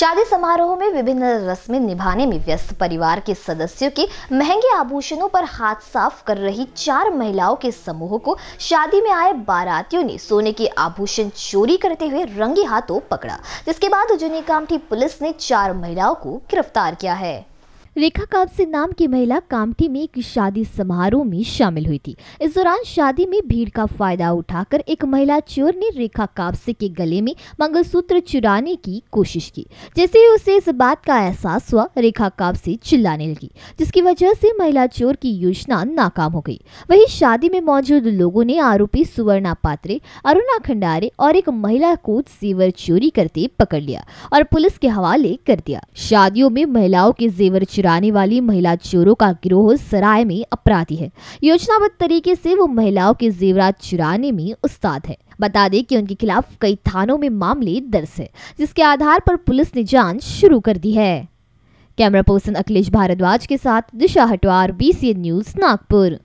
शादी समारोह में विभिन्न रस्में निभाने में व्यस्त परिवार के सदस्यों के महंगे आभूषणों पर हाथ साफ कर रही चार महिलाओं के समूह को शादी में आए बारातियों ने सोने के आभूषण चोरी करते हुए रंगे हाथों पकड़ा जिसके बाद उजनी कामठी पुलिस ने चार महिलाओं को गिरफ्तार किया है रेखा काबसे नाम की महिला कामठी में एक शादी समारोह में शामिल हुई थी इस दौरान शादी में भीड़ का फायदा उठाकर एक महिला चोर ने रेखा काबसे के गले में मंगलसूत्र चुराने की कोशिश की जैसे ही उसे इस बात का एहसास हुआ रेखा से चिल्लाने लगी जिसकी वजह से महिला चोर की योजना नाकाम हो गई वही शादी में मौजूद लोगों ने आरोपी सुवर्णा पात्रे अरुणा खंडारे और एक महिला को जेवर चोरी करते पकड़ लिया और पुलिस के हवाले कर दिया शादियों में महिलाओं के जेवर चुरा चुराने वाली महिला चोरों का गिरोह सराय में अपराधी है योजनाबद्ध तरीके से वो महिलाओं के जेवरात चुराने में उस्ताद है बता दें कि उनके खिलाफ कई थानों में मामले दर्ज है जिसके आधार पर पुलिस ने जांच शुरू कर दी है कैमरा पर्सन अखिलेश भारद्वाज के साथ दिशा हटवार बीसीएन न्यूज नागपुर